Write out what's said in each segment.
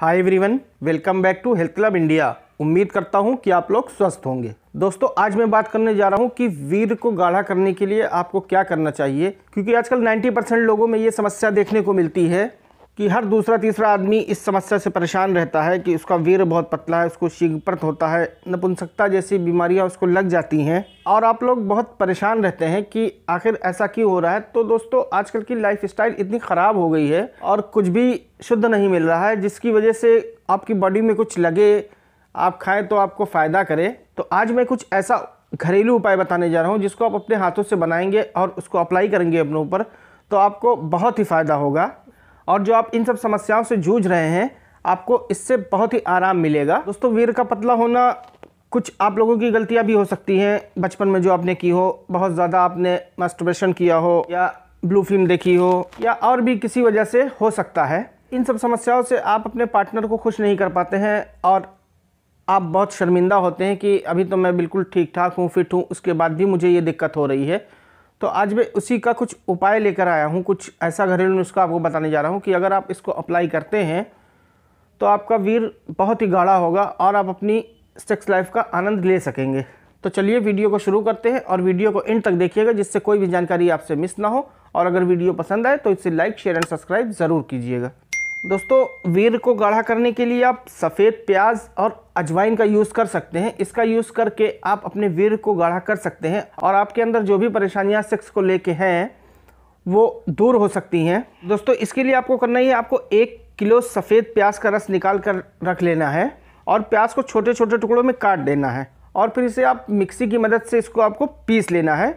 hi everyone welcome back to health club India उम्मीद करता हूं कि आप लोग स्वस्थ होंगे दोस्तों आज मैं बात करने जा रहा हूं कि वीर को गाढ़ा करने के लिए आपको क्या करना चाहिए क्योंकि आजकल 90 परसेंट लोगों में ये समस्या देखने को मिलती है कि हर दूसरा तीसरा आदमी इस समस्या से परेशान रहता है कि उसका वीर बहुत पतला है उसको शीघ्रप्रत होता है नपुंसकता जैसी बीमारियां उसको लग जाती हैं और आप लोग बहुत परेशान रहते हैं कि आखिर ऐसा क्यों हो रहा है तो दोस्तों आजकल की लाइफ स्टाइल इतनी ख़राब हो गई है और कुछ भी शुद्ध नहीं मिल रहा है जिसकी वजह से आपकी बॉडी में कुछ लगे आप खाएँ तो आपको फ़ायदा करे तो आज मैं कुछ ऐसा घरेलू उपाय बताने जा रहा हूँ जिसको आप अपने हाथों से बनाएंगे और उसको अप्लाई करेंगे अपने ऊपर तो आपको बहुत ही फ़ायदा होगा और जो आप इन सब समस्याओं से जूझ रहे हैं आपको इससे बहुत ही आराम मिलेगा दोस्तों वीर का पतला होना कुछ आप लोगों की गलतियां भी हो सकती हैं बचपन में जो आपने की हो बहुत ज़्यादा आपने मास्टरबेशन किया हो या ब्लू फिल्म देखी हो या और भी किसी वजह से हो सकता है इन सब समस्याओं से आप अपने पार्टनर को खुश नहीं कर पाते हैं और आप बहुत शर्मिंदा होते हैं कि अभी तो मैं बिल्कुल ठीक ठाक हूँ फिट हूँ उसके बाद भी मुझे ये दिक्कत हो रही है तो आज मैं उसी का कुछ उपाय लेकर आया हूँ कुछ ऐसा घरेलू नुस्खा आपको बताने जा रहा हूँ कि अगर आप इसको अप्लाई करते हैं तो आपका वीर बहुत ही गाढ़ा होगा और आप अपनी सेक्स लाइफ का आनंद ले सकेंगे तो चलिए वीडियो को शुरू करते हैं और वीडियो को एंड तक देखिएगा जिससे कोई भी जानकारी आपसे मिस ना हो और अगर वीडियो पसंद आए तो इसे लाइक शेयर एंड सब्सक्राइब ज़रूर कीजिएगा दोस्तों वीर को गाढ़ा करने के लिए आप सफ़ेद प्याज और अजवाइन का यूज़ कर सकते हैं इसका यूज़ करके आप अपने वीर को गाढ़ा कर सकते हैं और आपके अंदर जो भी परेशानियां सेक्स को लेके हैं वो दूर हो सकती हैं दोस्तों इसके लिए आपको करना ही है आपको एक किलो सफ़ेद प्याज का रस निकाल कर रख लेना है और प्याज को छोटे छोटे टुकड़ों में काट देना है और फिर इसे आप मिक्सी की मदद से इसको आपको पीस लेना है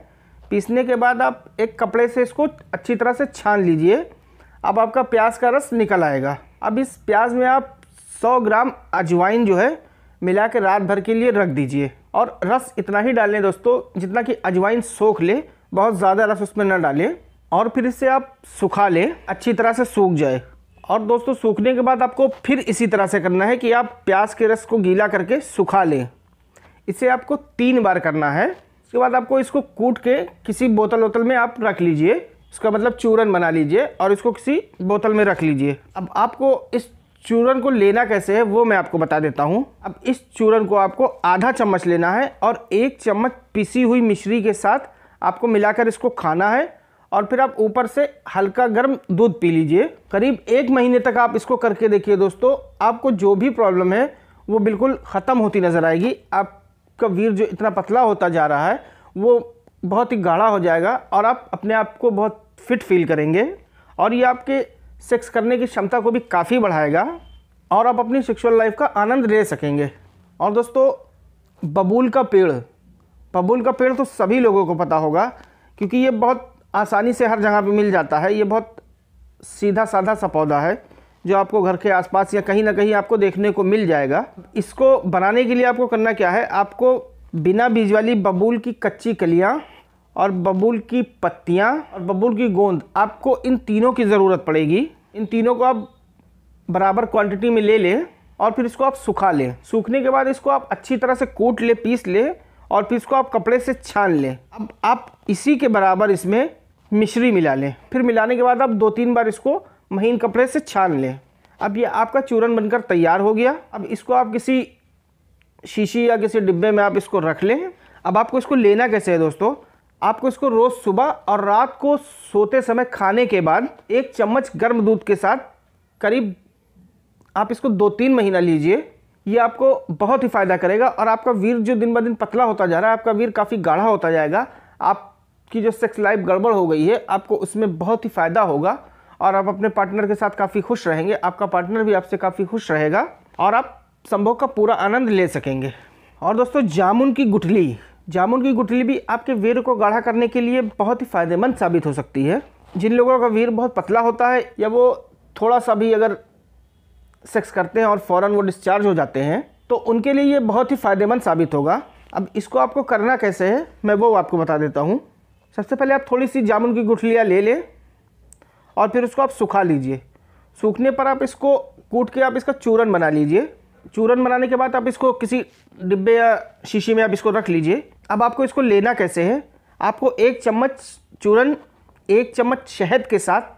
पीसने के बाद आप एक कपड़े से इसको अच्छी तरह से छान लीजिए अब आपका प्याज का रस निकल आएगा अब इस प्याज में आप 100 ग्राम अजवाइन जो है मिला के रात भर के लिए रख दीजिए और रस इतना ही डालें दोस्तों जितना कि अजवाइन सोख ले बहुत ज़्यादा रस उसमें ना डालें और फिर इसे आप सुखा लें अच्छी तरह से सूख जाए और दोस्तों सूखने के बाद आपको फिर इसी तरह से करना है कि आप प्याज के रस को गीला करके सुखा लें इसे आपको तीन बार करना है उसके बाद आपको इसको कूट के किसी बोतल वोतल में आप रख लीजिए इसका मतलब चूरन बना लीजिए और इसको किसी बोतल में रख लीजिए अब आपको इस चूरन को लेना कैसे है वो मैं आपको बता देता हूँ अब इस चूरन को आपको आधा चम्मच लेना है और एक चम्मच पिसी हुई मिश्री के साथ आपको मिलाकर इसको खाना है और फिर आप ऊपर से हल्का गर्म दूध पी लीजिए करीब एक महीने तक आप इसको करके देखिए दोस्तों आपको जो भी प्रॉब्लम है वो बिल्कुल ख़त्म होती नज़र आएगी आपका वीर जो इतना पतला होता जा रहा है वो बहुत ही गाढ़ा हो जाएगा और आप अपने आप को बहुत फिट फील करेंगे और ये आपके सेक्स करने की क्षमता को भी काफ़ी बढ़ाएगा और आप अपनी सेक्सुअल लाइफ का आनंद ले सकेंगे और दोस्तों बबूल का पेड़ बबूल का पेड़ तो सभी लोगों को पता होगा क्योंकि ये बहुत आसानी से हर जगह पे मिल जाता है ये बहुत सीधा साधा सा पौधा है जो आपको घर के आसपास या कहीं ना कहीं आपको देखने को मिल जाएगा इसको बनाने के लिए आपको करना क्या है आपको बिना बीज वाली बबूल की कच्ची कलियाँ और बबूल की पत्तियाँ और बबूल की गोंद आपको इन तीनों की ज़रूरत पड़ेगी इन तीनों को आप बराबर क्वांटिटी में ले लें और फिर इसको आप सुखा लें सूखने के बाद इसको आप अच्छी तरह से कूट ले पीस लें और फिर इसको आप कपड़े से छान लें अब आप इसी के बराबर इसमें मिश्री मिला लें फिर मिलाने के बाद आप दो तीन बार इसको महीन कपड़े से छान लें अब ये आपका चूरन बनकर तैयार हो गया अब इसको आप किसी शीशी या किसी डिब्बे में आप इसको रख लें अब आपको इसको लेना कैसे है दोस्तों आपको इसको रोज़ सुबह और रात को सोते समय खाने के बाद एक चम्मच गर्म दूध के साथ करीब आप इसको दो तीन महीना लीजिए ये आपको बहुत ही फ़ायदा करेगा और आपका वीर जो दिन ब दिन पतला होता जा रहा है आपका वीर काफ़ी गाढ़ा होता जाएगा आपकी जो सेक्स लाइफ गड़बड़ हो गई है आपको उसमें बहुत ही फ़ायदा होगा और आप अपने पार्टनर के साथ काफ़ी खुश रहेंगे आपका पार्टनर भी आपसे काफ़ी खुश रहेगा और आप संभोग का पूरा आनंद ले सकेंगे और दोस्तों जामुन की गुठली जामुन की गुठली भी आपके वीर को गाढ़ा करने के लिए बहुत ही फ़ायदेमंद साबित हो सकती है जिन लोगों का वीर बहुत पतला होता है या वो थोड़ा सा भी अगर सेक्स करते हैं और फ़ौर वो डिस्चार्ज हो जाते हैं तो उनके लिए ये बहुत ही फ़ायदेमंद साबित होगा अब इसको आपको करना कैसे है मैं वो आपको बता देता हूँ सबसे पहले आप थोड़ी सी जामुन की गुठलियाँ ले लें और फिर उसको आप सुखा लीजिए सूखने पर आप इसको कूट के आप इसका चूरन बना लीजिए चूरन बनाने के बाद आप इसको किसी डिब्बे या शीशी में आप इसको रख लीजिए अब आपको इसको लेना कैसे है आपको एक चम्मच चूरन एक चम्मच शहद के साथ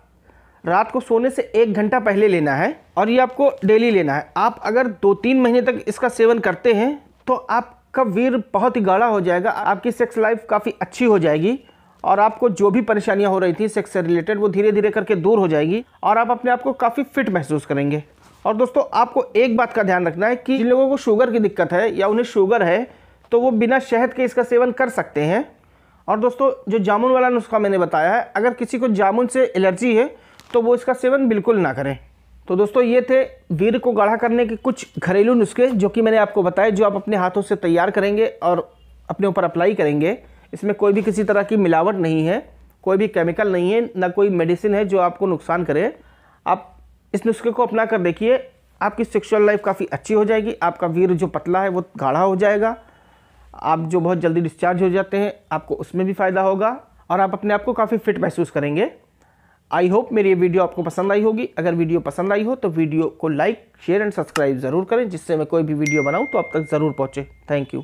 रात को सोने से एक घंटा पहले लेना है और ये आपको डेली लेना है आप अगर दो तीन महीने तक इसका सेवन करते हैं तो आपका वीर बहुत ही गाढ़ा हो जाएगा आपकी सेक्स लाइफ काफ़ी अच्छी हो जाएगी और आपको जो भी परेशानियां हो रही थी सेक्स से रिलेटेड वो धीरे धीरे करके दूर हो जाएगी और आप अपने आप को काफ़ी फिट महसूस करेंगे और दोस्तों आपको एक बात का ध्यान रखना है कि जिन लोगों को शुगर की दिक्कत है या उन्हें शुगर है तो वो बिना शहद के इसका सेवन कर सकते हैं और दोस्तों जो जामुन वाला नुस्खा मैंने बताया है अगर किसी को जामुन से एलर्जी है तो वो इसका सेवन बिल्कुल ना करें तो दोस्तों ये थे वीर को गाढ़ा करने के कुछ घरेलू नुस्खे जो कि मैंने आपको बताए जो आप अपने हाथों से तैयार करेंगे और अपने ऊपर अप्लाई करेंगे इसमें कोई भी किसी तरह की मिलावट नहीं है कोई भी केमिकल नहीं है ना कोई मेडिसिन है जो आपको नुकसान करे आप इस नुस्खे को अपना कर देखिए आपकी सेक्सुअल लाइफ काफ़ी अच्छी हो जाएगी आपका वीर जो पतला है वो गाढ़ा हो जाएगा आप जो बहुत जल्दी डिस्चार्ज हो जाते हैं आपको उसमें भी फ़ायदा होगा और आप अपने आप को काफ़ी फिट महसूस करेंगे आई होप मेरी ये वीडियो आपको पसंद आई होगी अगर वीडियो पसंद आई हो तो वीडियो को लाइक शेयर एंड सब्सक्राइब ज़रूर करें जिससे मैं कोई भी वीडियो बनाऊँ तो आप तक ज़रूर पहुँचे थैंक यू